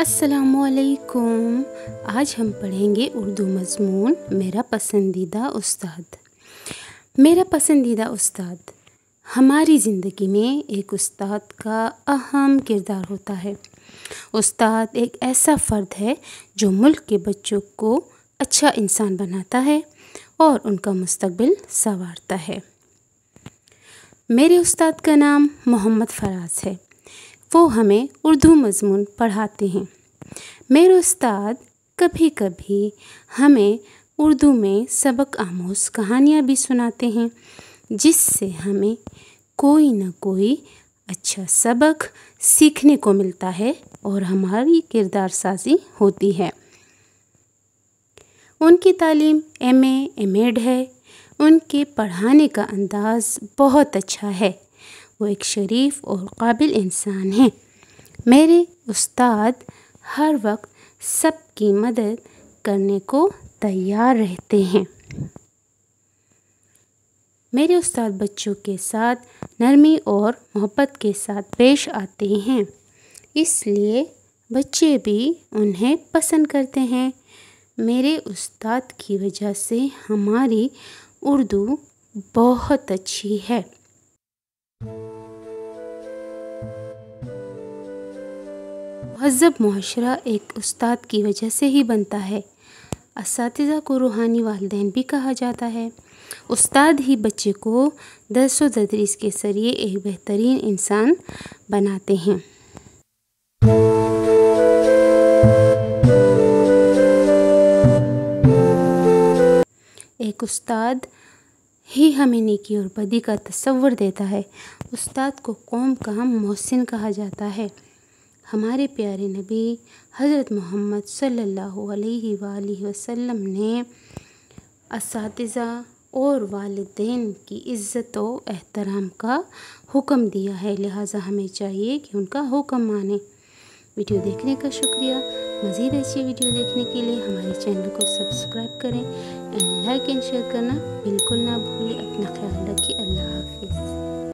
असलकुम आज हम पढ़ेंगे उर्दू मजमून मेरा पसंदीदा उस्ताद मेरा पसंदीदा उस्ताद हमारी ज़िंदगी में एक उस्ताद का अहम किरदार होता है उस्ताद एक ऐसा फ़र्द है जो मुल्क के बच्चों को अच्छा इंसान बनाता है और उनका मुस्तबिल संवारता है मेरे उस्ताद का नाम मोहम्मद फराज है वो हमें उर्दू मज़मून पढ़ाते हैं मेरे उस्ताद कभी कभी हमें उर्दू में सबक आमोज़ कहानियाँ भी सुनाते हैं जिससे हमें कोई ना कोई अच्छा सबक सीखने को मिलता है और हमारी किरदार साजी होती है उनकी तालीम एम ए एम एड है उनके पढ़ाने का अंदाज़ बहुत अच्छा है वो एक शरीफ और काबिल इंसान हैं मेरे उस्ताद हर वक्त सबकी मदद करने को तैयार रहते हैं मेरे उस्ताद बच्चों के साथ नरमी और मोहब्बत के साथ पेश आते हैं इसलिए बच्चे भी उन्हें पसंद करते हैं मेरे उस्ताद की वजह से हमारी उर्दू बहुत अच्छी है महजब माशरा एक उस्ताद की वजह से ही बनता है इस को रूहानी वालदेन भी कहा जाता है उस्ताद ही बच्चे को दरस व तदरीस के ज़रिए एक बेहतरीन इंसान बनाते हैं एक उस्ताद ही हमें नेकी और बदी का तस्वर देता है उस्ताद को कौम का मोहसिन कहा जाता है हमारे प्यारे नबी हज़रत मोहम्मद सल्लल्लाहु वसल्लम ने इस और वालदेन की इज़्ज़त व एहतराम का हुक्म दिया है लिहाजा हमें चाहिए कि उनका हुक्म माने वीडियो देखने का शुक्रिया मज़ीद अच्छी वीडियो देखने के लिए हमारे चैनल को सब्सक्राइब करें एंड लाइक एंड शेयर करना बिल्कुल ना भूलें अपना ख्याल रखिए अल्लाह हाफि